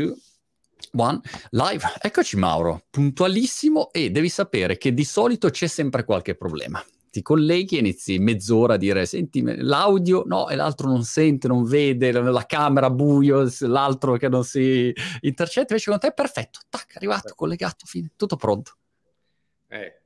two, One, live, eccoci Mauro, puntualissimo e devi sapere che di solito c'è sempre qualche problema. Ti colleghi e inizi mezz'ora a dire senti l'audio, no, e l'altro non sente, non vede, la camera buio, l'altro che non si intercetta, invece con te è perfetto, tac, arrivato, collegato, fine, tutto pronto. Eh,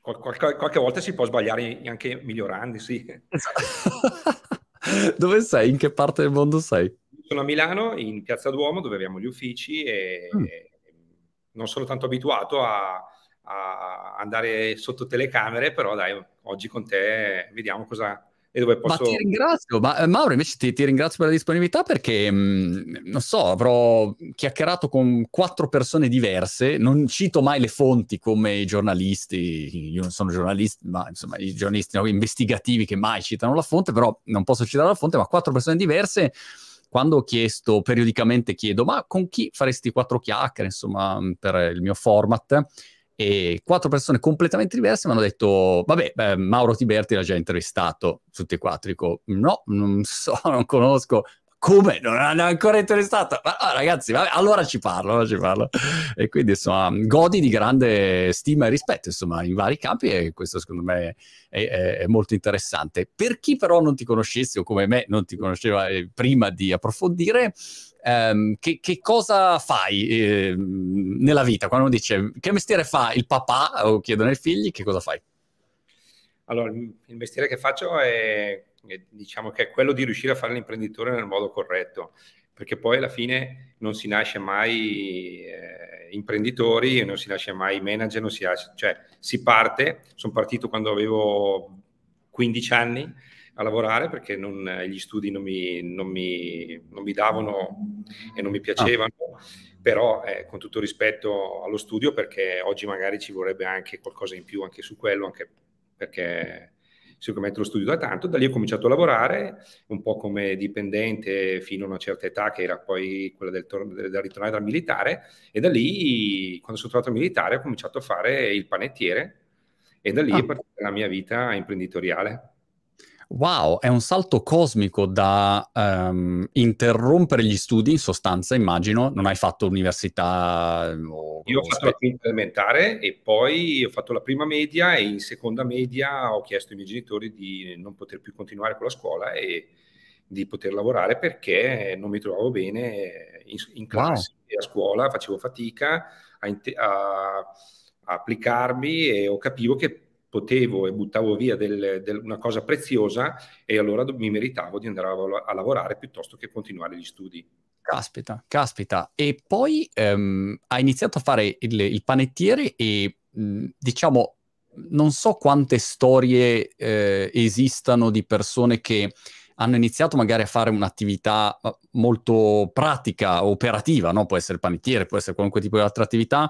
qualche, qualche volta si può sbagliare anche migliorando, sì. Dove sei? In che parte del mondo sei? sono a Milano, in Piazza Duomo, dove abbiamo gli uffici e, mm. non sono tanto abituato a, a, andare sotto telecamere, però dai, oggi con te vediamo cosa... E dove posso... Ma ti ringrazio, ma, eh, Mauro invece ti, ti, ringrazio per la disponibilità perché, mh, mm, non so, avrò chiacchierato con quattro persone diverse, non cito mai le fonti come i giornalisti, io non sono giornalista, ma insomma i giornalisti no, investigativi che mai citano la fonte, però non posso citare la fonte, ma quattro persone diverse quando ho chiesto, periodicamente chiedo, ma con chi faresti quattro chiacchiere, insomma, mhmm, per il mio format? E quattro persone completamente diverse mi hanno detto, vabbè, eh, Mauro Tiberti l'ha già intervistato, tutti e quattro. Dico, no, non so, non conosco, come non è ancora interessato ma ah, ragazzi vabbè, allora ci parlo ci parlo e quindi insomma godi di grande stima e rispetto insomma in vari campi e questo secondo me è, è, è molto interessante per chi però non ti conoscesse o come me non ti conosceva eh, prima di approfondire ehm, che, che, cosa fai eh, nella vita quando uno dice che mestiere fa il papà o chiedono ai figli che cosa fai allora il mestiere che faccio è diciamo che è quello di riuscire a fare l'imprenditore nel modo corretto, perché poi alla fine non si nasce mai eh, imprenditori, non si nasce mai manager, non si nasce, cioè si parte, sono partito quando avevo 15 anni a lavorare perché non, gli studi non mi, non, mi, non mi, davano e non mi piacevano, ah. però eh, con tutto rispetto allo studio perché oggi magari ci vorrebbe anche qualcosa in più anche su quello, anche perché sicuramente lo studio da tanto, da lì ho cominciato a lavorare un po' come dipendente fino a una certa età che era poi quella del, tor- del ritornare dal militare e da lì quando sono tornato militare ho cominciato a fare il panettiere e da lì ah. è partita la mia vita imprenditoriale wow, è un salto cosmico da um, interrompere gli studi, in sostanza, immagino, non hai fatto università? Ehm, o, Io ho fatto la prima elementare e poi ho fatto la prima media e in seconda media ho chiesto ai miei genitori di non poter più continuare con la scuola e di poter lavorare perché non mi trovavo bene in, in classe wow. a scuola, facevo fatica a, a, a applicarmi e ho capito che potevo e buttavo via del, del, una cosa preziosa e allora mi meritavo di andare a, a lavorare piuttosto che continuare gli studi. Caspita, caspita. E poi ehm, ha iniziato a fare il, il panettiere e mh, mm, diciamo non so quante storie eh, esistano di persone che hanno iniziato magari a fare un'attività molto pratica, operativa, no? può essere panettiere, può essere qualunque tipo di altra attività,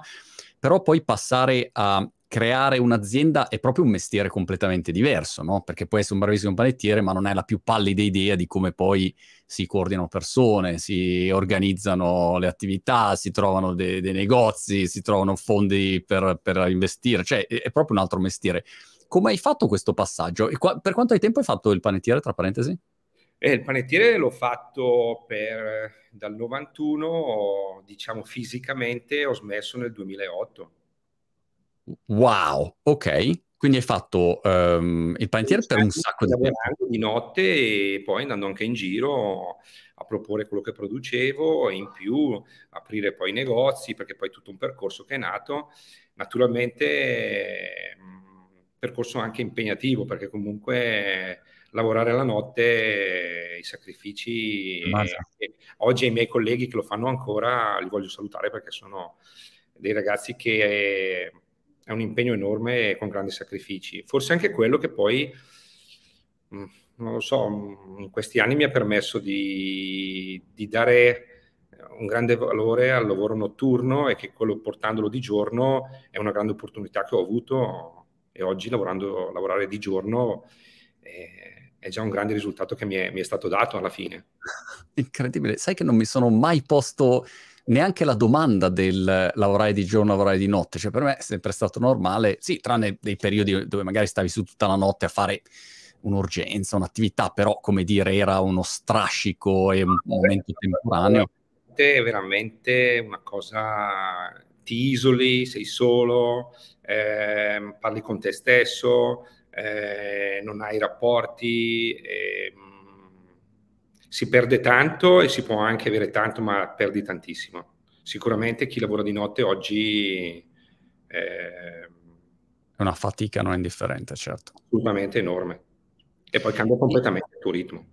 però poi passare a creare un'azienda è proprio un mestiere completamente diverso, no? Perché puoi essere un bravissimo panettiere, ma non hai la più pallida idea di come poi si coordinano persone, si organizzano le attività, si trovano dei, dei negozi, si trovano fondi per, per investire, cioè è, è, proprio un altro mestiere. Come hai fatto questo passaggio? Qua, per quanto tempo hai fatto il panettiere, tra parentesi? Eh, il panettiere l'ho fatto per, dal 91, diciamo fisicamente, ho smesso nel 2008. Wow, ok. Quindi hai fatto um, il panettiere per un sacco di tempo. Di notte e poi andando anche in giro a proporre quello che producevo e in più aprire poi i negozi perché poi tutto un percorso che è nato. Naturalmente percorso anche impegnativo perché comunque lavorare la notte, i sacrifici. E, oggi ai miei colleghi che lo fanno ancora li voglio salutare perché sono dei ragazzi che è un impegno enorme e con grandi sacrifici. Forse anche quello che poi, mm, non lo so, mm, in questi anni mi ha permesso di, di dare eh, un grande valore al lavoro notturno e che quello portandolo di giorno è una grande opportunità che ho avuto e oggi lavorando, lavorare di giorno eh, è già un grande risultato che mi è, mi è, stato dato alla fine. Incredibile, sai che non mi sono mai posto neanche la domanda del lavorare di giorno, lavorare di notte, cioè per me è sempre stato normale, sì, tranne dei periodi dove magari stavi su tutta la notte a fare un'urgenza, un'attività, però come dire era uno strascico e un momento temporaneo. È veramente una cosa, ti isoli, sei solo, eh, parli con te stesso, eh, non hai rapporti. Eh, si perde tanto e si può anche avere tanto, ma perdi tantissimo. Sicuramente chi lavora di notte oggi eh, è una fatica non indifferente, certo. Assolutamente enorme. E poi cambia completamente il tuo ritmo.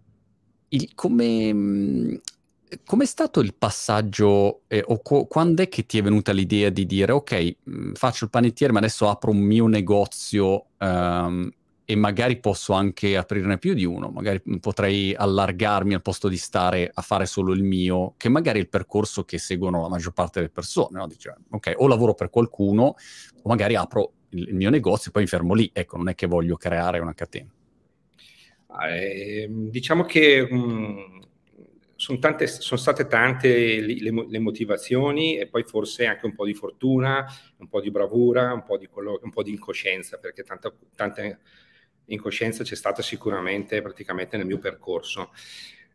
Il, come, è stato il passaggio eh, o co- quando è che ti è venuta l'idea di dire ok, faccio il panettiere ma adesso apro un mio negozio um, e magari posso anche aprirne più di uno, magari potrei allargarmi al posto di stare a fare solo il mio, che magari è il percorso che seguono la maggior parte delle persone, no? Dice, ok, o lavoro per qualcuno, o magari apro il, mio negozio e poi mi fermo lì, ecco, non è che voglio creare una catena. Eh, diciamo che sono, tante, state tante le, le, le, motivazioni e poi forse anche un po' di fortuna, un po' di bravura, un po' di, quello, un po di incoscienza, perché tanta, tante in coscienza c'è stata sicuramente praticamente nel mio percorso.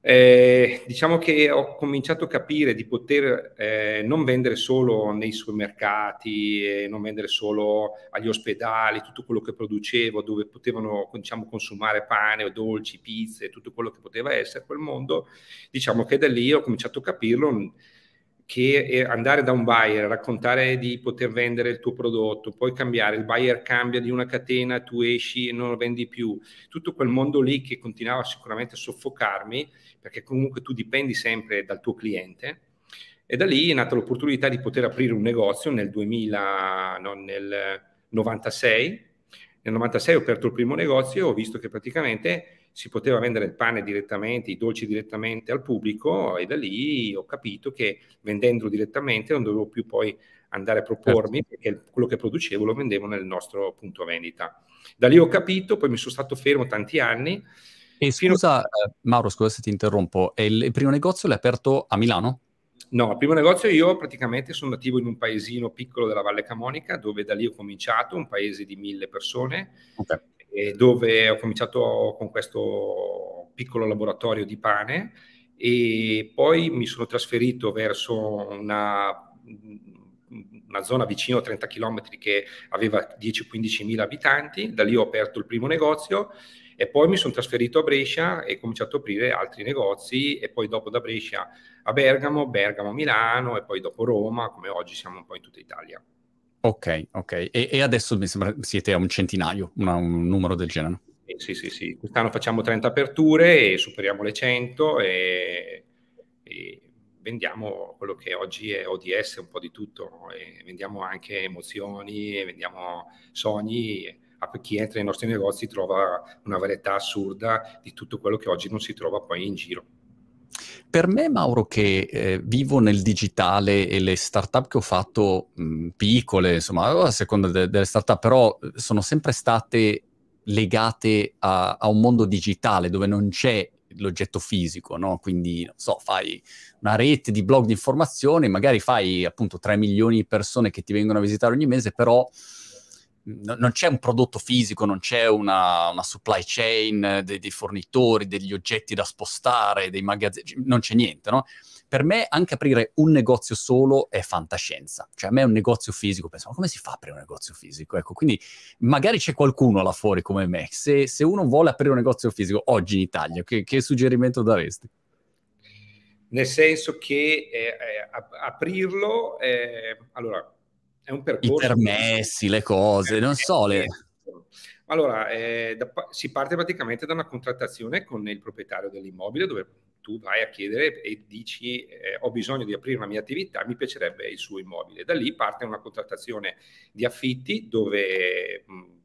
Eh, diciamo che ho cominciato a capire di poter eh, non vendere solo nei supermercati, non vendere solo agli ospedali, tutto quello che producevo, dove potevano diciamo, consumare pane o dolci, pizze, tutto quello che poteva essere quel mondo. Diciamo che da lì ho cominciato a capirlo che eh, andare da un buyer, raccontare di poter vendere il tuo prodotto, poi cambiare, il buyer cambia di una catena, tu esci e non lo vendi più, tutto quel mondo lì che continuava sicuramente a soffocarmi, perché comunque tu dipendi sempre dal tuo cliente, e da lì è nata l'opportunità di poter aprire un negozio nel 2000, no, nel 96. Nel 96 ho aperto il primo negozio e ho visto che praticamente si poteva vendere il pane direttamente, i dolci direttamente al pubblico e da lì ho capito che vendendolo direttamente non dovevo più poi andare a propormi certo. perché quello che producevo lo vendevo nel nostro punto vendita. Da lì ho capito, poi mi sono stato fermo tanti anni. E scusa, a... Eh, Mauro, scusa se ti interrompo, il, il primo negozio l'hai aperto a Milano? No, il primo negozio io praticamente sono nativo in un paesino piccolo della Valle Camonica, dove da lì ho cominciato, un paese di mille persone, okay eh, dove ho cominciato con questo piccolo laboratorio di pane e poi mi sono trasferito verso una, una zona vicino a 30 km che aveva 10-15 mila abitanti, da lì ho aperto il primo negozio e poi mi sono trasferito a Brescia e ho cominciato a aprire altri negozi e poi dopo da Brescia a Bergamo, Bergamo a Milano e poi dopo Roma, come oggi siamo un po' in tutta Italia. Ok, ok. E, e, adesso mi sembra siete a un centinaio, una, un numero del genere. Sì, sì, sì. Quest'anno facciamo 30 aperture e superiamo le 100 e, e vendiamo quello che oggi è ODS, un po' di tutto. E vendiamo anche emozioni, vendiamo sogni. A chi entra nei nostri negozi trova una varietà assurda di tutto quello che oggi non si trova poi in giro. Per me, Mauro, che eh, vivo nel digitale e le startup che ho fatto mh, mm, piccole, insomma, a seconda de- delle startup, però eh, sono sempre state legate a, a un mondo digitale dove non c'è l'oggetto fisico, no? Quindi, non so, fai una rete di blog di informazioni, magari fai appunto 3 milioni di persone che ti vengono a visitare ogni mese, però non c'è un prodotto fisico, non c'è una, una supply chain eh, dei, dei, fornitori, degli oggetti da spostare, dei magazzini, cioè, non c'è niente, no? Per me anche aprire un negozio solo è fantascienza. Cioè a me un negozio fisico, penso, ma come si fa a aprire un negozio fisico? Ecco, quindi magari c'è qualcuno là fuori come me. Se, se uno vuole aprire un negozio fisico oggi in Italia, che, che suggerimento daresti? nel senso che eh, eh ap- aprirlo, eh, allora è un percorso. I permessi, le cose, non so. Le... Allora, eh, da, si parte praticamente da una contrattazione con il proprietario dell'immobile dove tu vai a chiedere e dici eh, ho bisogno di aprire una mia attività, mi piacerebbe il suo immobile. Da lì parte una contrattazione di affitti dove... Mh,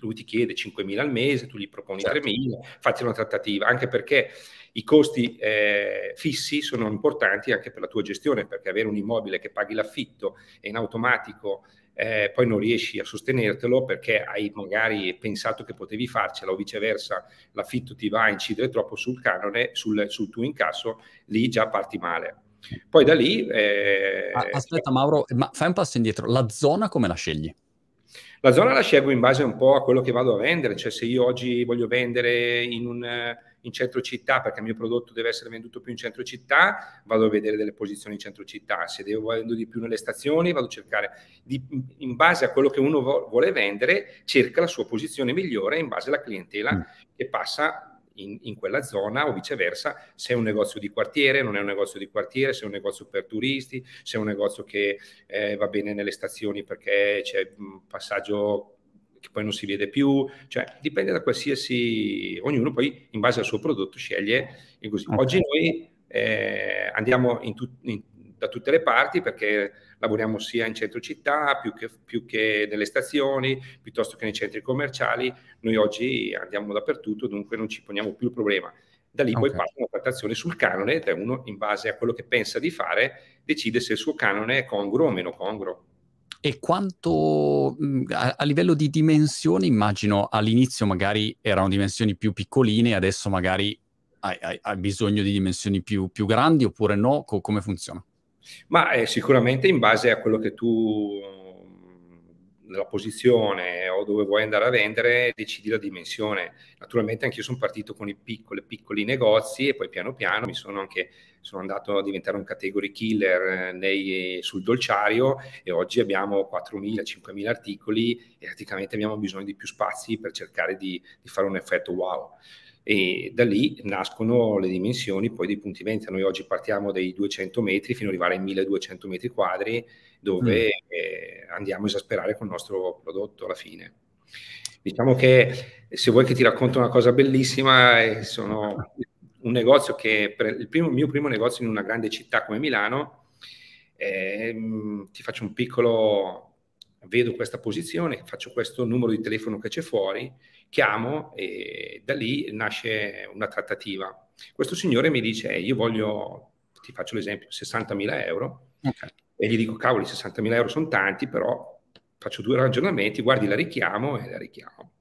lui ti chiede 5.000 al mese, tu gli proponi certo. 3.000, fatti una trattativa, anche perché i costi eh, fissi sono importanti anche per la tua gestione, perché avere un immobile che paghi l'affitto e in automatico eh, poi non riesci a sostenertelo perché hai magari pensato che potevi farcela o viceversa l'affitto ti va a incidere troppo sul canone, sul, sul tuo incasso, lì già parti male. Poi da lì... Eh, Aspetta Mauro, ma fai un passo indietro, la zona come la scegli? La zona la scelgo in base un po' a quello che vado a vendere, cioè se io oggi voglio vendere in, un, in centro città perché il mio prodotto deve essere venduto più in centro città, vado a vedere delle posizioni in centro città, se devo vendere di più nelle stazioni vado a cercare, di, in base a quello che uno vuole vendere, cerca la sua posizione migliore in base alla clientela mm. che passa in, in, quella zona o viceversa se è un negozio di quartiere, non è un negozio di quartiere, se è un negozio per turisti, se è un negozio che eh, va bene nelle stazioni perché c'è un passaggio che poi non si vede più, cioè dipende da qualsiasi, ognuno poi in base al suo prodotto sceglie e così. Okay. Oggi noi eh, andiamo in, tut, in da tutte le parti perché lavoriamo sia in centro città più che, più che, nelle stazioni piuttosto che nei centri commerciali noi oggi andiamo dappertutto dunque non ci poniamo più il problema da lì poi okay. parte una trattazione sul canone e uno in base a quello che pensa di fare decide se il suo canone è congruo o meno congruo e quanto mm, a, a, livello di dimensioni, immagino all'inizio magari erano dimensioni più piccoline, adesso magari hai, hai, hai bisogno di dimensioni più, più grandi oppure no? Co- come funziona? Ma eh, sicuramente in base a quello che tu, la posizione o dove vuoi andare a vendere, decidi la dimensione. Naturalmente anche io sono partito con i piccoli, piccoli negozi e poi piano piano mi sono anche sono andato a diventare un category killer eh, nei, sul dolciario e oggi abbiamo 4.000-5.000 articoli e praticamente abbiamo bisogno di più spazi per cercare di, di fare un effetto wow e da lì nascono le dimensioni poi dei punti vendita. Noi oggi partiamo dai 200 metri fino ad arrivare ai 1200 metri quadri dove mm. eh, andiamo a esasperare con il nostro prodotto alla fine. Diciamo che se vuoi che ti racconto una cosa bellissima, eh, sono un negozio che, per il primo, mio primo negozio in una grande città come Milano, eh, ti faccio un piccolo vedo questa posizione, faccio questo numero di telefono che c'è fuori, chiamo e da lì nasce una trattativa. Questo signore mi dice, eh, io voglio, ti faccio l'esempio, 60.000 euro, okay. e gli dico, cavoli, 60.000 euro sono tanti, però faccio due ragionamenti, guardi, la richiamo e la richiamo.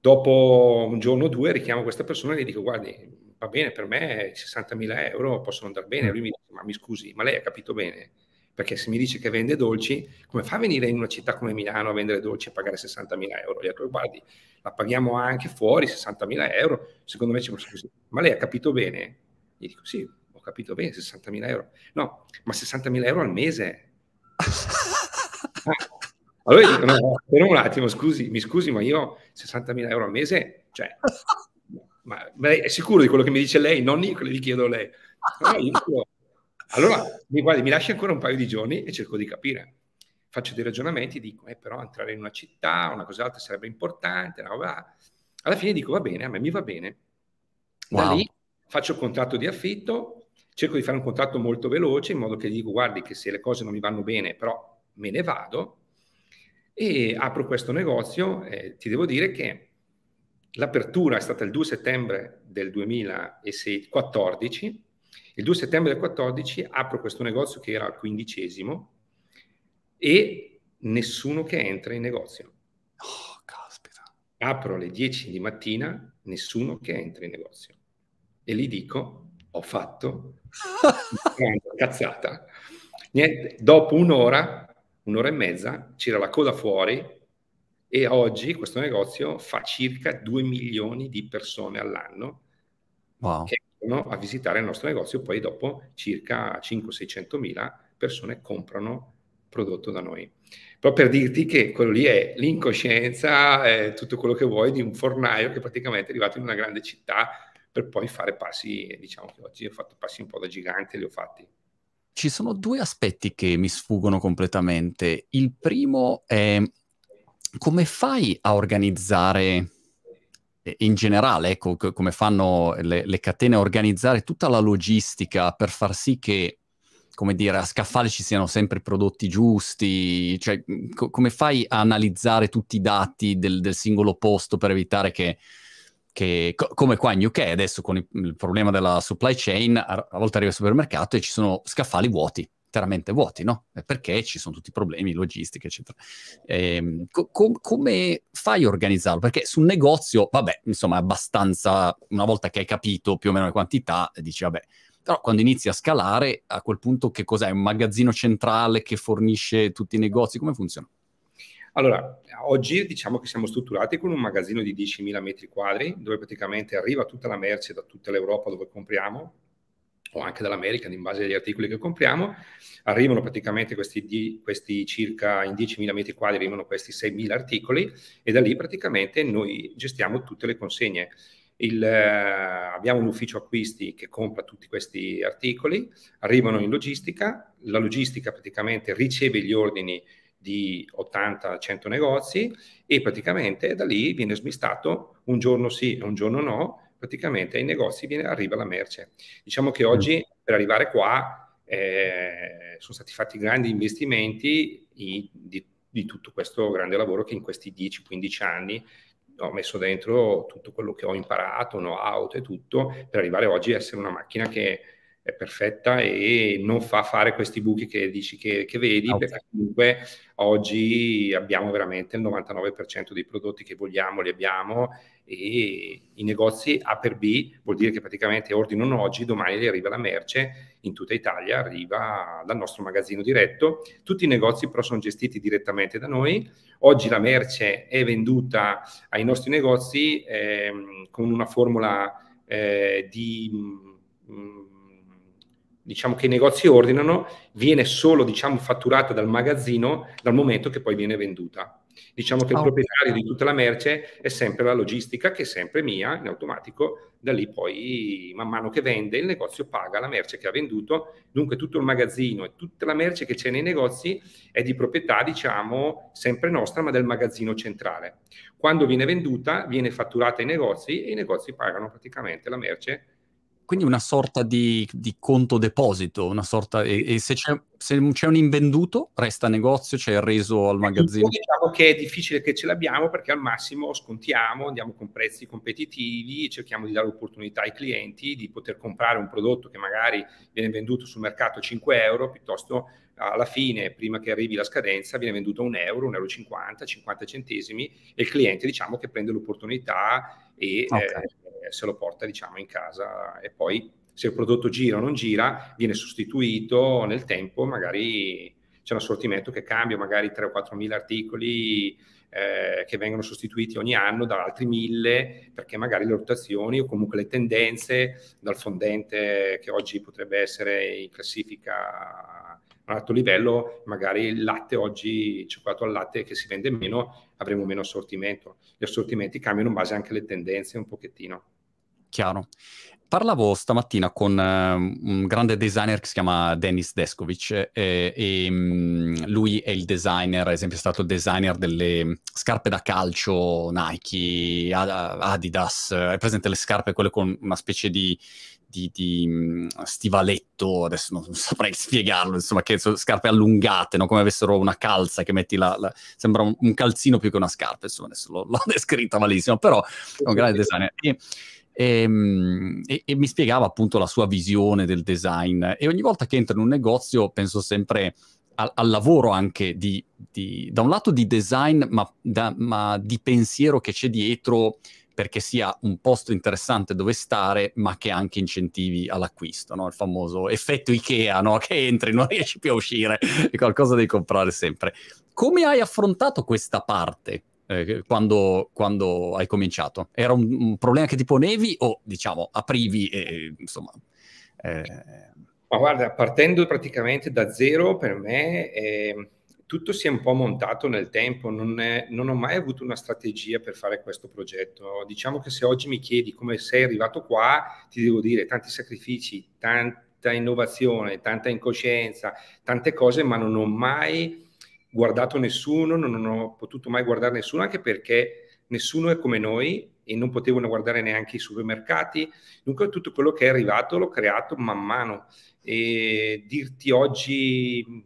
Dopo un giorno o due richiamo questa persona e gli dico, guardi, va bene, per me 60.000 euro possono andare bene. Mm. Lui mi dice, ma mi scusi, ma lei ha capito bene? Perché se mi dice che vende dolci, come fa a venire in una città come Milano a vendere dolci e pagare 60.000 euro? Gli altri, guardi, la paghiamo anche fuori 60.000 euro, secondo me c'è una così. Ma lei ha capito bene? Gli dico, sì, ho capito bene, 60.000 euro. No, ma 60.000 euro al mese. Ah, allora gli dico, no, per un attimo, scusi, mi scusi, ma io 60.000 euro al mese, cioè, ma, ma è sicuro di quello che mi dice lei? Non io, gli chiedo lei. No, io, allora mi, guardi, mi lasci ancora un paio di giorni e cerco di capire. Faccio dei ragionamenti, dico, eh, però entrare in una città, una cosa altra sarebbe importante, no, alla fine dico, va bene, a me mi va bene. Da lì faccio il contratto di affitto, cerco di fare un contratto molto veloce, in modo che dico, guardi che se le cose non mi vanno bene, però me ne vado, e apro questo negozio, eh, ti devo dire che l'apertura è stata il 2 settembre del 2014, il 2 settembre del 14 apro questo negozio che era al quindicesimo e nessuno che entra in negozio. Oh, caspita. Apro alle 10 di mattina, nessuno che entra in negozio. E gli dico, ho fatto cazzata. Niente, dopo un'ora, un'ora e mezza, c'era la coda fuori e oggi questo negozio fa circa 2 milioni di persone all'anno wow. che vengono a visitare il nostro negozio, poi dopo circa 500-600 mila persone comprano prodotto da noi. Proprio per dirti che quello lì è l'incoscienza, è tutto quello che vuoi di un fornaio che praticamente è arrivato in una grande città per poi fare passi, diciamo che oggi ho fatto passi un po' da gigante, li ho fatti. Ci sono due aspetti che mi sfuggono completamente. Il primo è come fai a organizzare in generale, ecco, come fanno le, le catene a organizzare tutta la logistica per far sì che come dire, a scaffale ci siano sempre i prodotti giusti, cioè mhmm, co- come fai a analizzare tutti i dati del, del singolo posto per evitare che, che co- come qua in UK adesso con il, il problema della supply chain, a, a volte arrivi al supermercato e ci sono scaffali vuoti, interamente vuoti, no? Eh, perché ci sono tutti i problemi logistici, eccetera. E, ehm, com- come fai a organizzarlo? Perché su un negozio, vabbè, insomma, è abbastanza, una volta che hai capito più o meno le quantità, dici, vabbè, però quando inizi a scalare, a quel punto che cos'è? Un magazzino centrale che fornisce tutti i negozi? Come funziona? Allora, oggi diciamo che siamo strutturati con un magazzino di 10.000 metri quadri, dove praticamente arriva tutta la merce da tutta l'Europa dove compriamo, o anche dall'America in base agli articoli che compriamo, arrivano praticamente questi, questi circa in 10.000 metri quadri arrivano questi 6.000 articoli e da lì praticamente noi gestiamo tutte le consegne. Il, eh, abbiamo un ufficio acquisti che compra tutti questi articoli, arrivano in logistica, la logistica praticamente riceve gli ordini di 80-100 negozi e praticamente da lì viene smistato un giorno sì e un giorno no praticamente ai negozi viene, arriva la merce. Diciamo che mm. oggi per arrivare qua eh, sono stati fatti grandi investimenti di, di, di, tutto questo grande lavoro che in questi 10-15 anni ho messo dentro tutto quello che ho imparato, know-how e tutto, per arrivare oggi a essere una macchina che è perfetta e non fa fare questi buchi che dici che, che vedi, okay. perché comunque oggi abbiamo veramente il 99% dei prodotti che vogliamo, li abbiamo e i negozi A per B vuol dire che praticamente ordinano oggi, domani gli arriva la merce in tutta Italia, arriva dal nostro magazzino diretto. Tutti i negozi però sono gestiti direttamente da noi. Oggi la merce è venduta ai nostri negozi eh, con una formula eh, di... Mh, mm, mm, diciamo che i negozi ordinano, viene solo diciamo, fatturata dal magazzino dal momento che poi viene venduta. Diciamo che oh, il ah, proprietario di tutta la merce è sempre la logistica, che è sempre mia, in automatico, da lì poi man mano che vende il negozio paga la merce che ha venduto, dunque tutto il magazzino e tutta la merce che c'è nei negozi è di proprietà, diciamo, sempre nostra, ma del magazzino centrale. Quando viene venduta, viene fatturata ai negozi e i negozi pagano praticamente la merce quindi una sorta di, di conto deposito, una sorta... E, e se, c'è, se, c'è, un invenduto, resta negozio, c'è il reso al eh, magazzino? Diciamo che è difficile che ce l'abbiamo perché al massimo scontiamo, andiamo con prezzi competitivi, cerchiamo di dare opportunità ai clienti di poter comprare un prodotto che magari viene venduto sul mercato a 5 euro, piuttosto ah, alla fine, prima che arrivi la scadenza, viene venduto a 1 euro, 1,50 euro, 50, 50 centesimi e il cliente diciamo che prende l'opportunità e... Eh, okay. Eh, eh, se lo porta diciamo in casa e poi se il prodotto gira o non gira viene sostituito nel tempo, magari c'è un assortimento che cambia, magari 3 o 4 mila articoli eh, che vengono sostituiti ogni anno da altri mille, perché magari le rotazioni o comunque le tendenze dal fondente che oggi potrebbe essere in classifica a un alto livello, magari il latte oggi, cioccolato al latte che si vende meno, avremo meno assortimento. Gli assortimenti cambiano in base anche alle tendenze un pochettino chiaro. Parlavo stamattina con uh, un grande designer che si chiama Dennis Deskovic eh, e mh, mm, lui è il designer, ad esempio è stato il designer delle scarpe da calcio Nike, Adidas, è presente le scarpe quelle con una specie di, di, di, mm, stivaletto, adesso non saprei spiegarlo, insomma, che sono scarpe allungate, no? come avessero una calza che metti la, la... sembra un, un, calzino più che una scarpa, insomma, adesso l'ho, l'ho descritta malissimo, però è un grande designer. E e, ehm, e, e, mi spiegava appunto la sua visione del design e ogni volta che entro in un negozio penso sempre al, al lavoro anche di, di, da un lato di design ma, da, ma di pensiero che c'è dietro perché sia un posto interessante dove stare, ma che anche incentivi all'acquisto, no? il famoso effetto Ikea, no? che entri, non riesci più a uscire, è qualcosa devi comprare sempre. Come hai affrontato questa parte? eh, quando, quando, hai cominciato? Era un, un, problema che ti ponevi o diciamo aprivi e insomma... Eh... Ma guarda, partendo praticamente da zero per me eh, tutto si è un po' montato nel tempo, non, è, non, ho mai avuto una strategia per fare questo progetto. Diciamo che se oggi mi chiedi come sei arrivato qua, ti devo dire tanti sacrifici, tanta innovazione, tanta incoscienza, tante cose, ma non ho mai guardato nessuno, non ho potuto mai guardare nessuno, anche perché nessuno è come noi e non potevano guardare neanche i supermercati. Dunque tutto quello che è arrivato l'ho creato man mano e dirti oggi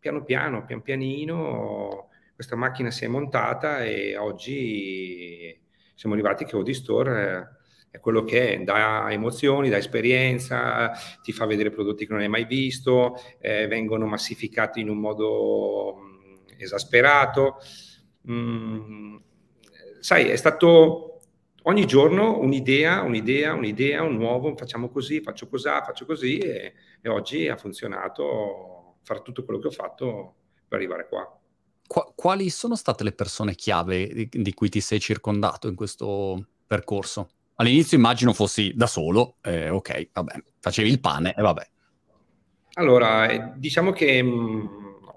piano piano, pian pianino, questa macchina si è montata e oggi siamo arrivati che Odistore... Store eh, è quello che dà emozioni, dà esperienza, ti fa vedere prodotti che non hai mai visto, eh, vengono massificati in un modo mh, mm, esasperato. Mm, sai, è stato ogni giorno un'idea, un'idea, un'idea, un nuovo, facciamo così, faccio così, faccio così e, e oggi ha funzionato fare tutto quello che ho fatto per arrivare qua. quali sono state le persone chiave di cui ti sei circondato in questo percorso? All'inizio immagino fossi da solo, eh, ok, vabbè, facevi il pane e eh, vabbè. Allora, eh, diciamo che mh, mm,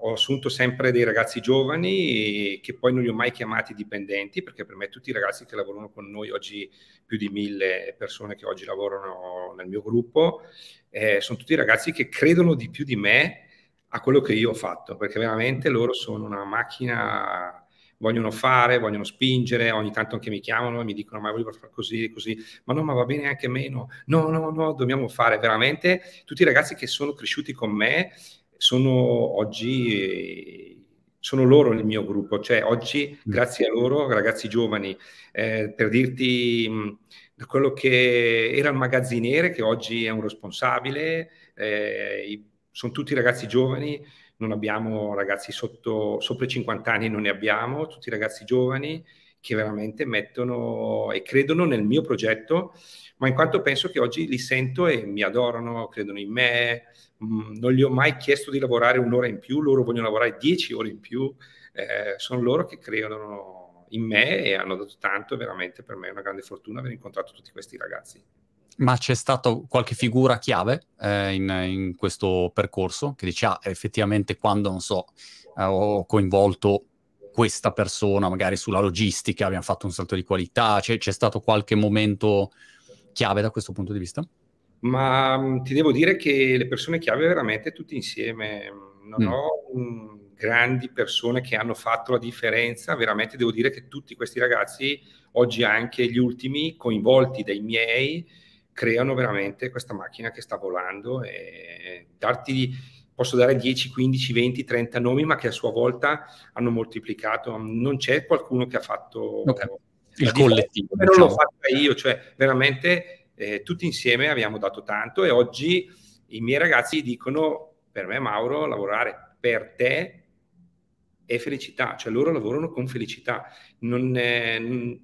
ho assunto sempre dei ragazzi giovani che poi non li ho mai chiamati dipendenti, perché per me tutti i ragazzi che lavorano con noi oggi, più di mille persone che oggi lavorano nel mio gruppo, eh, sono tutti ragazzi che credono di più di me a quello che io ho fatto, perché veramente loro sono una macchina vogliono fare, vogliono spingere, ogni tanto anche mi chiamano e mi dicono ma voglio fare così, così, ma no, ma va bene anche meno, no, no, no, dobbiamo fare veramente, tutti i ragazzi che sono cresciuti con me sono oggi sono loro il mio gruppo, cioè oggi mm. grazie a loro, ragazzi giovani, eh, per dirti mh, mm, quello che era il magazziniere che oggi è un responsabile, eh, sono tutti ragazzi giovani non abbiamo ragazzi sotto, sopra i 50 anni, non ne abbiamo, tutti ragazzi giovani che veramente mettono e credono nel mio progetto, ma in quanto penso che oggi li sento e mi adorano, credono in me, mm, non gli ho mai chiesto di lavorare un'ora in più, loro vogliono lavorare dieci ore in più, eh, sono loro che credono in me e hanno dato tanto, veramente per me è una grande fortuna aver incontrato tutti questi ragazzi ma c'è stata qualche figura chiave eh, in, in, questo percorso che dice, ah, effettivamente quando, non so, eh, ho coinvolto questa persona, magari sulla logistica, abbiamo fatto un salto di qualità, c'è, c'è stato qualche momento chiave da questo punto di vista? Ma mm, ti devo dire che le persone chiave veramente tutti insieme, mm, non mm. ho mh, mm, grandi persone che hanno fatto la differenza, veramente devo dire che tutti questi ragazzi, oggi anche gli ultimi coinvolti dai miei, creano veramente questa macchina che sta volando e darti, posso dare 10, 15, 20, 30 nomi, ma che a sua volta hanno moltiplicato. Non c'è qualcuno che ha fatto okay. il collettivo. Diciamo. Non l'ho fatta io, cioè veramente eh, tutti insieme abbiamo dato tanto e oggi i miei ragazzi dicono per me Mauro lavorare per te è felicità, cioè loro lavorano con felicità. Non, eh,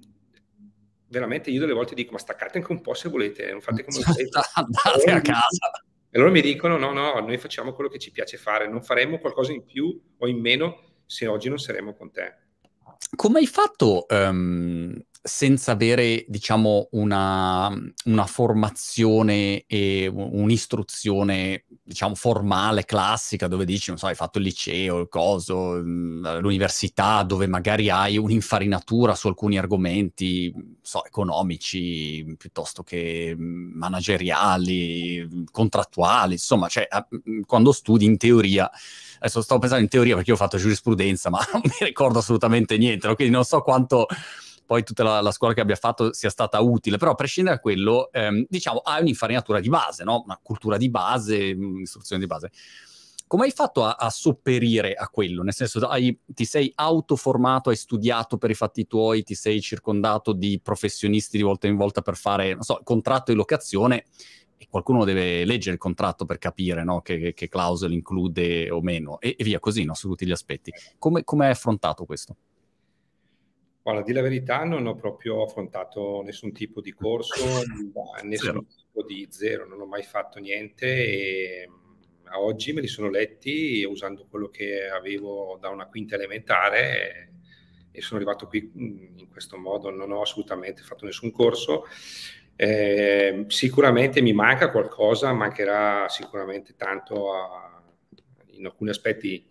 veramente io delle volte dico ma staccate anche un po' se volete, eh, non fate come cioè, volete. Andate a casa. E loro mi dicono no, no, noi facciamo quello che ci piace fare, non faremo qualcosa in più o in meno se oggi non saremo con te. Come hai fatto um, senza avere, diciamo, una, una formazione e un'istruzione, diciamo, formale, classica, dove dici, non so, hai fatto il liceo, il coso, l'università, dove magari hai un'infarinatura su alcuni argomenti, so, economici, piuttosto che mm, manageriali, mm, contrattuali, insomma, cioè, mm, quando studi in teoria, adesso stavo pensando in teoria perché io ho fatto giurisprudenza, ma non mi ricordo assolutamente niente, no? quindi non so quanto poi tutta la, la, scuola che abbia fatto sia stata utile, però a prescindere da quello, ehm, diciamo, hai un'infarinatura di base, no? una cultura di base, un'istruzione mm, di base. Come hai fatto a, a sopperire a quello? Nel senso, hai, ti sei autoformato, hai studiato per i fatti tuoi, ti sei circondato di professionisti di volta in volta per fare, non so, contratto di locazione e qualcuno deve leggere il contratto per capire no? che, che clausole include o meno e, e, via così, no? su tutti gli aspetti. Come, come hai affrontato questo? Guarda, di la verità non ho proprio affrontato nessun tipo di corso, nessun zero. tipo di zero, non ho mai fatto niente e mm, a oggi me li sono letti usando quello che avevo da una quinta elementare e sono arrivato qui mm, in questo modo, non ho assolutamente fatto nessun corso. Eh, sicuramente mi manca qualcosa, mancherà sicuramente tanto a, in alcuni aspetti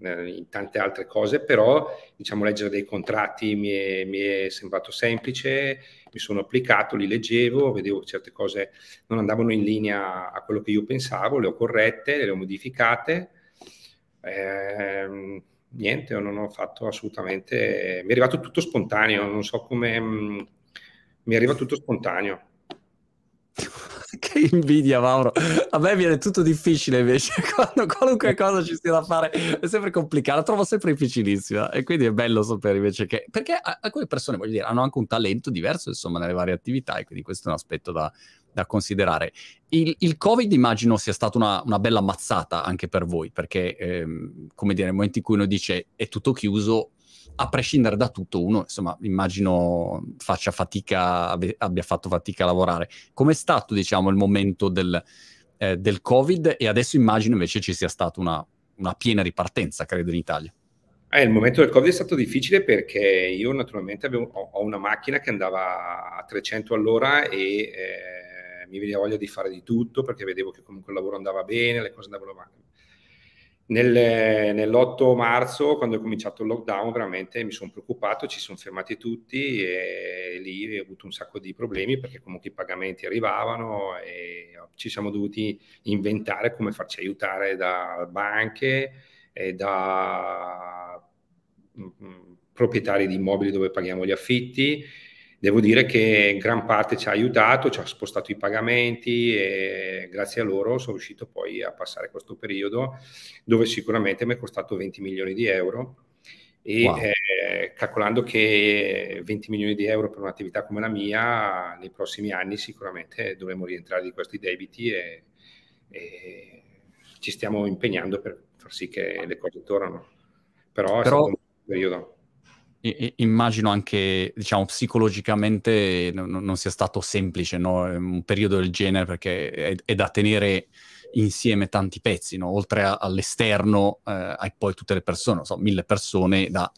eh, in tante altre cose, però diciamo, leggere dei contratti mi è, mi è, sembrato semplice, mi sono applicato, li leggevo, vedevo certe cose non andavano in linea a quello che io pensavo, le ho corrette, le ho modificate, eh, niente, non ho fatto assolutamente, mi è arrivato tutto spontaneo, non so come, mm, mi arriva tutto spontaneo. che invidia Mauro. A me viene tutto difficile invece, quando qualunque cosa ci sia da fare è sempre complicato la trovo sempre difficilissima e quindi è bello sapere invece che... Perché alcune persone, voglio dire, hanno anche un talento diverso insomma nelle varie attività e quindi questo è un aspetto da, da considerare. Il, il, Covid immagino sia stata una, una, bella mazzata anche per voi, perché ehm, come dire, nel momento in cui uno dice è tutto chiuso, a prescindere da tutto uno, insomma, immagino faccia fatica, abbia fatto fatica a lavorare. Com'è stato, diciamo, il momento del, eh, del Covid e adesso immagino invece ci sia stata una, una piena ripartenza, credo, in Italia. Eh, il momento del Covid è stato difficile perché io naturalmente avevo, ho una macchina che andava a 300 all'ora e eh, mi veniva voglia di fare di tutto perché vedevo che comunque il lavoro andava bene, le cose andavano avanti nel, nell'8 marzo, quando è cominciato il lockdown, veramente mi sono preoccupato, ci sono fermati tutti e lì ho avuto un sacco di problemi perché comunque i pagamenti arrivavano e ci siamo dovuti inventare come farci aiutare da banche e da mm, mm, proprietari di immobili dove paghiamo gli affitti devo dire che in gran parte ci ha aiutato, ci ha spostato i pagamenti e grazie a loro sono riuscito poi a passare questo periodo dove sicuramente mi è costato 20 milioni di euro e wow. eh, calcolando che 20 milioni di euro per un'attività come la mia nei prossimi anni sicuramente dovremo rientrare di questi debiti e, e ci stiamo impegnando per far sì che le cose tornano. Però, Però... è stato un periodo. I- immagino anche, diciamo, psicologicamente non, non sia stato semplice, no? Un periodo del genere perché è, è da tenere insieme tanti pezzi, no? Oltre a- all'esterno eh, hai poi tutte le persone, non so, mille persone da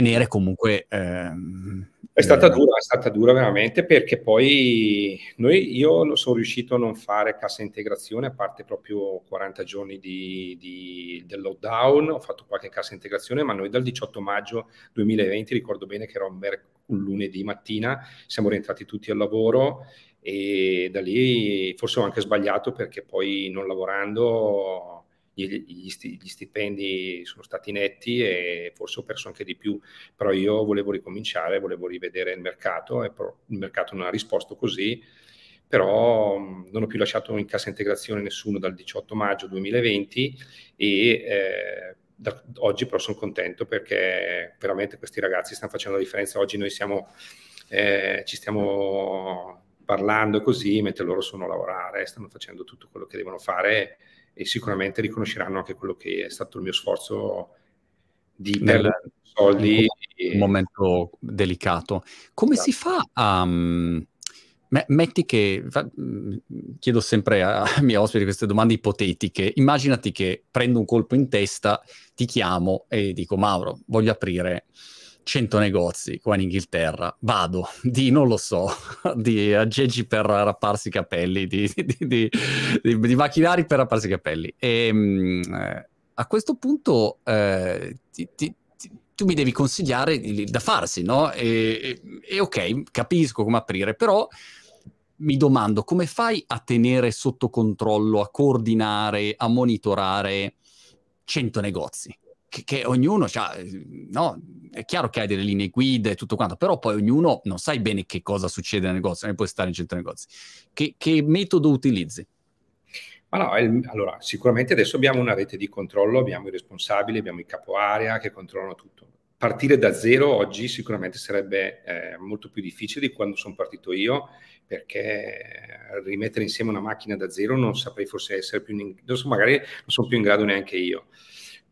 tenere comunque... Ehm, è stata eh... dura, è stata dura veramente perché poi noi, io sono riuscito a non fare cassa integrazione a parte proprio 40 giorni di, di, del lockdown, ho fatto qualche cassa integrazione, ma noi dal 18 maggio 2020, ricordo bene che era un, merc- un lunedì mattina, siamo rientrati tutti al lavoro e da lì forse ho anche sbagliato perché poi non lavorando gli, stipendi sono stati netti e forse ho perso anche di più, però io volevo ricominciare, volevo rivedere il mercato e il mercato non ha risposto così, però non ho più lasciato in cassa integrazione nessuno dal 18 maggio 2020 e eh, da, oggi però sono contento perché veramente questi ragazzi stanno facendo la differenza, oggi noi siamo, eh, ci stiamo parlando così mentre loro sono a lavorare, stanno facendo tutto quello che devono fare e sicuramente riconosceranno anche quello che è stato il mio sforzo di Nel, soldi. Un momento e... delicato. Come esatto. si fa a... Um, metti che, fa, mm, chiedo sempre ai miei ospiti queste domande ipotetiche, immaginati che prendo un colpo in testa, ti chiamo e dico Mauro, voglio aprire 100 negozi qua in Inghilterra, vado di, non lo so, di aggeggi per rapparsi i capelli, di, di, di, di macchinari per rapparsi i capelli. E ehm, mh, eh, a questo punto eh, ti, ti, ti, tu mi devi consigliare da farsi, no? E, e, e ok, capisco come aprire, però mi domando come fai a tenere sotto controllo, a coordinare, a monitorare 100 negozi? che, che ognuno ha, no? È chiaro che hai delle linee guida e tutto quanto, però poi ognuno non sai bene che cosa succede nel negozio, non puoi stare in centro negozi. Che, che metodo utilizzi? Ma no, il, allora, sicuramente adesso abbiamo una rete di controllo, abbiamo i responsabili, abbiamo i capo area che controllano tutto. Partire da zero oggi sicuramente sarebbe eh, molto più difficile di quando sono partito io, perché rimettere insieme una macchina da zero non saprei forse essere più, in, non so, magari non sono più in grado neanche io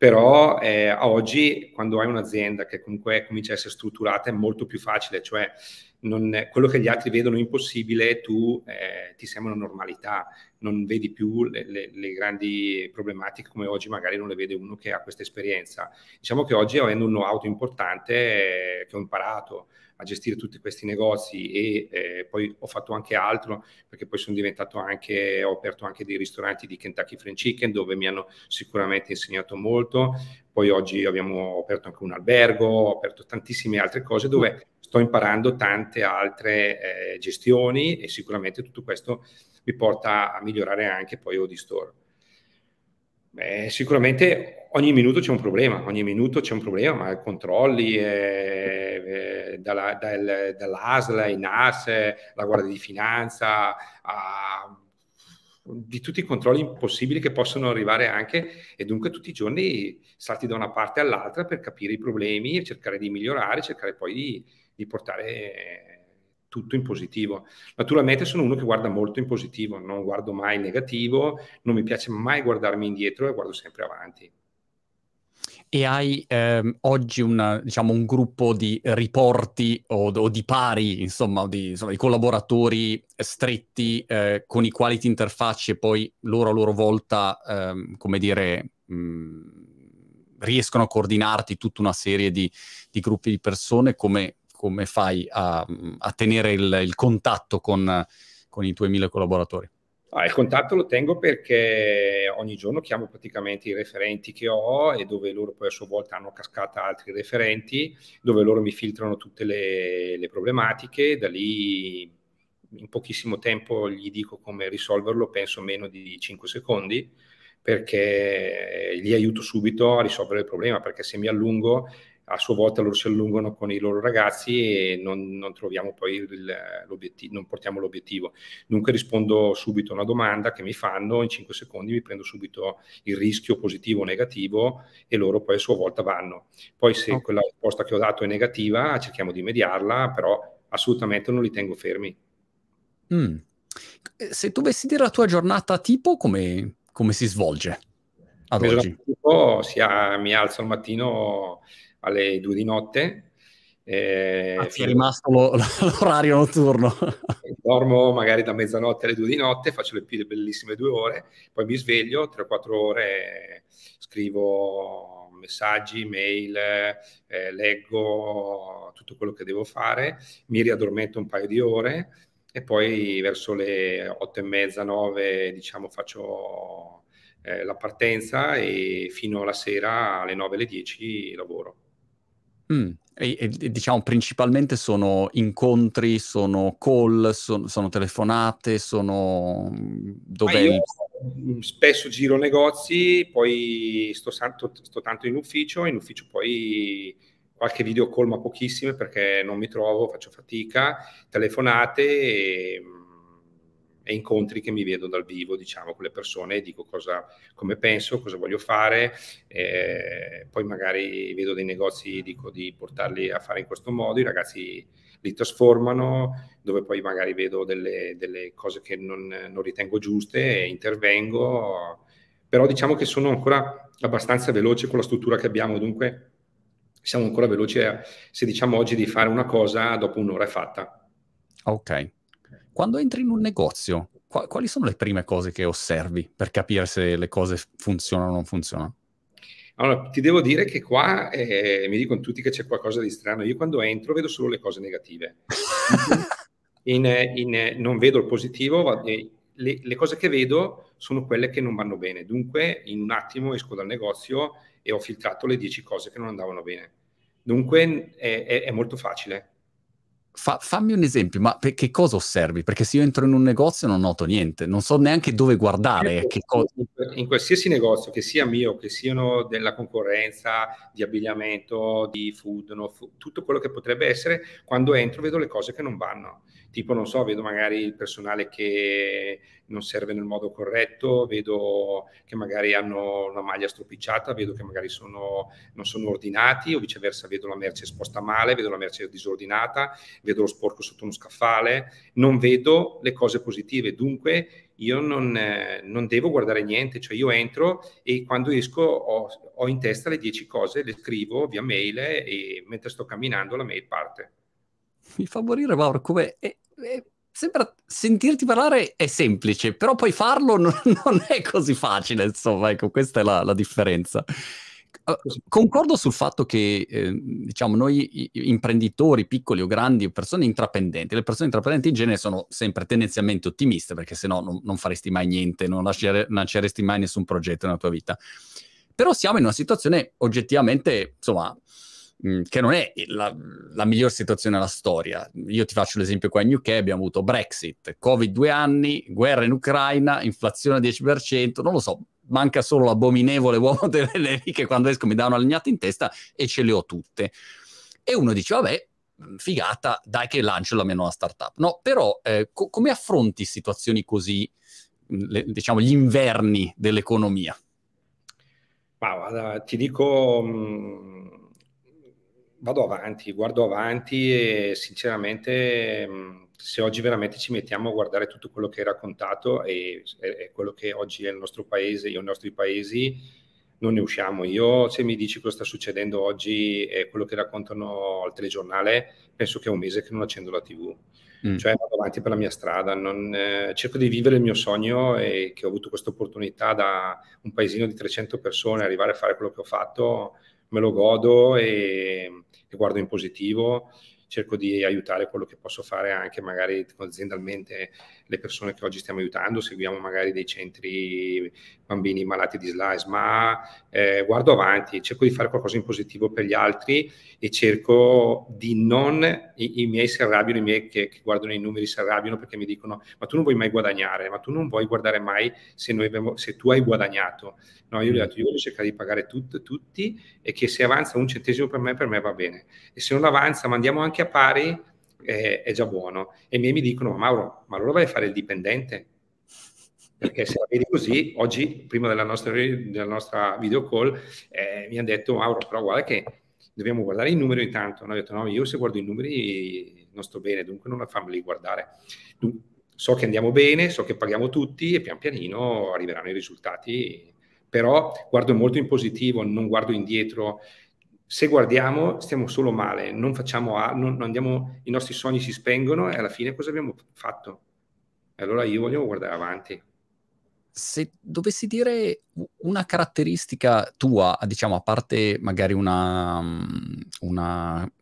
però eh, oggi quando hai un'azienda che comunque comincia a essere strutturata è molto più facile, cioè non, quello che gli altri vedono impossibile tu eh, ti sembra una normalità, non vedi più le, le, le, grandi problematiche come oggi magari non le vede uno che ha questa esperienza. Diciamo che oggi avendo un know-how importante eh, che ho imparato, a gestire tutti questi negozi e eh, poi ho fatto anche altro perché poi sono diventato anche, ho aperto anche dei ristoranti di Kentucky Friend Chicken dove mi hanno sicuramente insegnato molto, poi oggi abbiamo aperto anche un albergo, ho aperto tantissime altre cose dove sto imparando tante altre eh, gestioni e sicuramente tutto questo mi porta a migliorare anche poi Odistore. Beh, sicuramente ogni minuto c'è un problema, ogni minuto c'è un problema, ma controlli eh, eh, dalla, dal, dall'ASL, ai NAS, la Guardia di Finanza, a, di tutti i controlli possibili che possono arrivare anche e dunque tutti i giorni salti da una parte all'altra per capire i problemi e cercare di migliorare, cercare poi di, di portare... Eh, tutto in positivo. Naturalmente sono uno che guarda molto in positivo, non guardo mai in negativo, non mi piace mai guardarmi indietro e guardo sempre avanti. E hai ehm, oggi una, diciamo, un gruppo di riporti o, o di pari, insomma, di, insomma, collaboratori stretti eh, con i quali ti interfacci e poi loro a loro volta, ehm, come dire, mh, mm, riescono a coordinarti tutta una serie di, di gruppi di persone come come fai a, a tenere il, il contatto con, con, i tuoi mille collaboratori? Ah, il contatto lo tengo perché ogni giorno chiamo praticamente i referenti che ho e dove loro poi a sua volta hanno cascata altri referenti, dove loro mi filtrano tutte le, le problematiche, da lì in pochissimo tempo gli dico come risolverlo, penso meno di 5 secondi, perché gli aiuto subito a risolvere il problema, perché se mi allungo a sua volta loro si allungano con i loro ragazzi e non, non troviamo poi l'obiettivo, non portiamo l'obiettivo. Dunque rispondo subito a una domanda che mi fanno, in 5 secondi mi prendo subito il rischio positivo o negativo e loro poi a sua volta vanno. Poi se quella risposta che ho dato è negativa cerchiamo di mediarla, però assolutamente non li tengo fermi. Mm. Se dovessi dire la tua giornata tipo, come, come si svolge? Ad oggi? Tipo, sia, mi alzo al mattino alle due di notte. Eh, ah, è rimasto lo, l'orario notturno. Dormo magari da mezzanotte alle due di notte, faccio le, le bellissime due ore, poi mi sveglio, tre o quattro ore scrivo messaggi, mail, eh, leggo tutto quello che devo fare, mi riaddormento un paio di ore e poi verso le otto e mezza, nove, diciamo faccio eh, la partenza e fino alla sera alle 9 alle dieci lavoro. Mm. E, e, diciamo principalmente sono incontri, sono call, son, sono telefonate, sono mm, dove... Spesso giro negozi, poi sto, santo, sto tanto in ufficio, in ufficio poi qualche video call ma pochissime perché non mi trovo, faccio fatica, telefonate e mm, e incontri che mi vedo dal vivo, diciamo, con le persone dico cosa, come penso, cosa voglio fare, eh, poi magari vedo dei negozi, dico di portarli a fare in questo modo, i ragazzi li trasformano, dove poi magari vedo delle, delle cose che non, non ritengo giuste, intervengo, però diciamo che sono ancora abbastanza veloce con la struttura che abbiamo, dunque siamo ancora veloci a, se diciamo oggi di fare una cosa, dopo un'ora è fatta. Ok, quando entri in un negozio, quali sono le prime cose che osservi per capire se le cose funzionano o non funzionano? Allora, ti devo dire che qua eh, mi dicono tutti che c'è qualcosa di strano. Io quando entro vedo solo le cose negative. in, in, non vedo il positivo, eh, le, le, cose che vedo sono quelle che non vanno bene. Dunque, in un attimo esco dal negozio e ho filtrato le 10 cose che non andavano bene. Dunque, è, è, è molto facile. Fa, fammi un esempio, ma per che cosa osservi? Perché se io entro in un negozio non noto niente, non so neanche dove guardare. Certo, in qualsiasi negozio, che sia mio, che siano della concorrenza, di abbigliamento, di food, no, food, tutto quello che potrebbe essere, quando entro vedo le cose che non vanno tipo non so, vedo magari il personale che non serve nel modo corretto, vedo che magari hanno una maglia stropicciata, vedo che magari sono, non sono ordinati o viceversa, vedo la merce esposta male, vedo la merce disordinata, vedo lo sporco sotto uno scaffale, non vedo le cose positive, dunque io non, non devo guardare niente, cioè io entro e quando esco ho, ho in testa le dieci cose, le scrivo via mail e mentre sto camminando la mail parte mi fa morire Mauro come è, eh, eh, sembra sentirti parlare è semplice, però poi farlo non, non è così facile, insomma, ecco, questa è la, la differenza. Concordo sul fatto che, eh, diciamo, noi imprenditori, piccoli o grandi, persone intraprendenti, le persone intraprendenti in genere sono sempre tendenzialmente ottimiste, perché sennò non, non faresti mai niente, non lascere, lanceresti mai nessun progetto nella tua vita. Però siamo in una situazione oggettivamente, insomma, che non è la, la miglior situazione della storia. Io ti faccio l'esempio qua in UK, abbiamo avuto Brexit, Covid due anni, guerra in Ucraina, inflazione 10%, non lo so, manca solo l'abominevole uomo delle nevi che quando esco mi dà una legnata in testa e ce le ho tutte. E uno dice, vabbè, figata, dai che lancio la mia nuova startup. No, però eh, co- come affronti situazioni così, le, diciamo, gli inverni dell'economia? Ma guarda, ti dico... Mh vado avanti, guardo avanti e sinceramente mm, se oggi veramente ci mettiamo a guardare tutto quello che hai raccontato e, e quello che oggi è il nostro paese, io, i nostri paesi, non ne usciamo. Io se mi dici cosa sta succedendo oggi e quello che raccontano al telegiornale, penso che è un mese che non accendo la tv. Mm. Cioè vado avanti per la mia strada, non, eh, cerco di vivere il mio sogno e che ho avuto questa opportunità da un paesino di 300 persone arrivare a fare quello che ho fatto me lo godo e, e guardo in positivo cerco di aiutare quello che posso fare anche magari aziendalmente le persone che oggi stiamo aiutando, seguiamo magari dei centri bambini malati di slice, ma eh, guardo avanti, cerco di fare qualcosa in positivo per gli altri e cerco di non, i, i miei si arrabbiano, i miei che, che, guardano i numeri si arrabbiano perché mi dicono ma tu non vuoi mai guadagnare, ma tu non vuoi guardare mai se, noi, se tu hai guadagnato. No, io gli ho mm. detto, io voglio cercare di pagare tut, tutti e che se avanza un centesimo per me, per me va bene. E se non avanza, ma andiamo anche a pari è, è già buono. E i miei mi dicono, Mauro, ma allora vai a fare il dipendente? Perché se la vedi così, oggi, prima della nostra, della nostra video call, eh, mi hanno detto, Mauro, però guarda che dobbiamo guardare i numeri intanto. Hanno detto, no, io se guardo i numeri non sto bene, dunque non fammeli guardare. Dunque, so che andiamo bene, so che paghiamo tutti e pian pianino arriveranno i risultati. Però guardo molto in positivo, non guardo indietro, se guardiamo stiamo solo male, non facciamo, non, non andiamo, i nostri sogni si spengono e alla fine cosa abbiamo fatto? E allora io voglio guardare avanti. Se dovessi dire una caratteristica tua, diciamo, a parte magari una, mm, una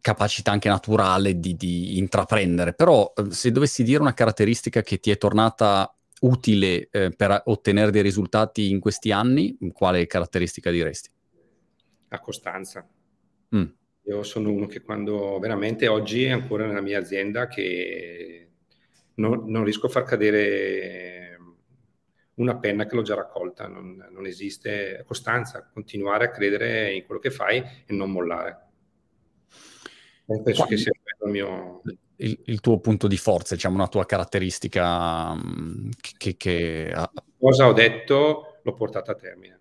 capacità anche naturale di, di, intraprendere, però eh, se dovessi dire una caratteristica che ti è tornata utile eh, per ottenere dei risultati in questi anni, quale caratteristica diresti? la costanza. Mm. Io sono uno che quando veramente oggi ancora nella mia azienda che non, non riesco a far cadere una penna che l'ho già raccolta, non, non, esiste costanza, continuare a credere in quello che fai e non mollare. E eh, penso Quando... che sia il mio... Il, il, tuo punto di forza, diciamo una tua caratteristica mm, che... che... Cosa ho detto l'ho portata a termine.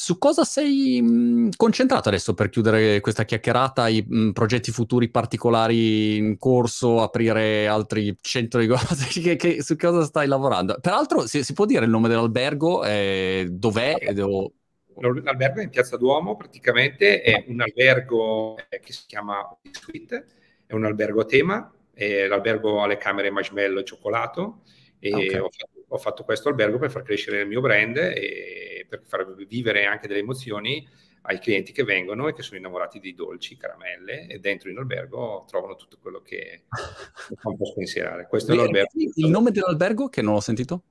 Su cosa sei mh, mm, concentrato adesso per chiudere questa chiacchierata? I mh, mm, progetti futuri particolari in corso, aprire altri centri di cose? Che, che, su cosa stai lavorando? Peraltro, si, si può dire il nome dell'albergo? Eh, dov'è? Devo... L'albergo è in Piazza Duomo, praticamente è ah. un albergo eh, che si chiama Suite, è un albergo a tema, è l'albergo alle camere marshmallow e cioccolato. E ah, okay. ho fatto ho fatto questo albergo per far crescere il mio brand e per far vivere anche delle emozioni ai clienti che vengono e che sono innamorati di dolci, caramelle e dentro in albergo trovano tutto quello che fa un po' spensierare. Questo è l'albergo. Il nome dell'albergo che non ho sentito?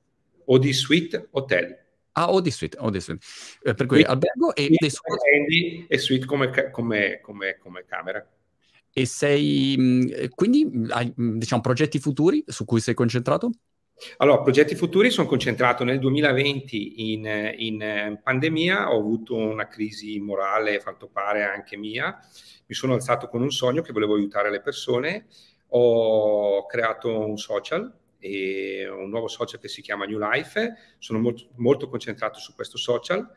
Odi Suite Hotel. Ah, Odi Suite, Odi Suite. Eh, per cui Suite, albergo e, Suite, suite. e suite come, come, come, come camera e sei mm, quindi hai mm, diciamo progetti futuri su cui sei concentrato? Allora, progetti futuri sono concentrato nel 2020 in, in, eh, pandemia, ho avuto una crisi morale, a pare anche mia, mi sono alzato con un sogno che volevo aiutare le persone, ho creato un social, un nuovo social che si chiama New Life, sono molto, molto concentrato su questo social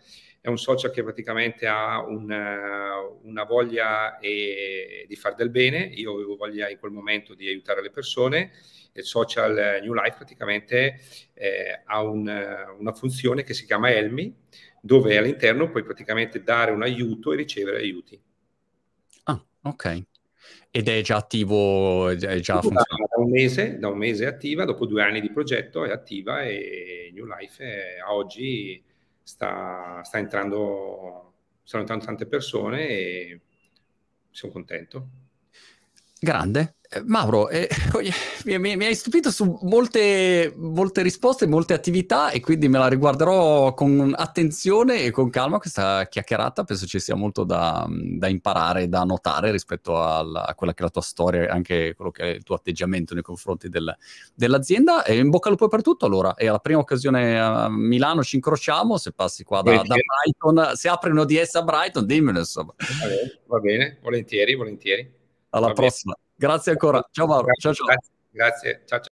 è un socio che praticamente ha una, eh, una voglia e, eh, di far del bene, io avevo voglia in quel momento di aiutare le persone, il social eh, New Life praticamente eh, ha un, una funzione che si chiama Elmi, dove all'interno puoi praticamente dare un aiuto e ricevere aiuti. Ah, ok. Ed è già attivo, è già funzionante? Da, un mese, da un mese è attiva, dopo due anni di progetto è attiva e New Life è, a oggi sta, sta entrando, stanno entrando tante persone e sono contento. Grande. Eh, Mauro, eh, mi, mi, mi, hai stupito su molte, molte, risposte, molte attività e quindi me la riguarderò con attenzione e con calma questa chiacchierata. Penso ci sia molto da, da imparare, da notare rispetto alla, a quella che è la tua storia e anche quello che è il tuo atteggiamento nei confronti del, dell'azienda. E in bocca al lupo per tutto allora. è la prima occasione a Milano ci incrociamo, se passi qua da, da Brighton, se apri un ODS a Brighton, dimmelo insomma. Va bene, va bene volentieri, volentieri alla prossima. Grazie ancora. Ciao Mauro. Ciao ciao. Grazie. Ciao ciao.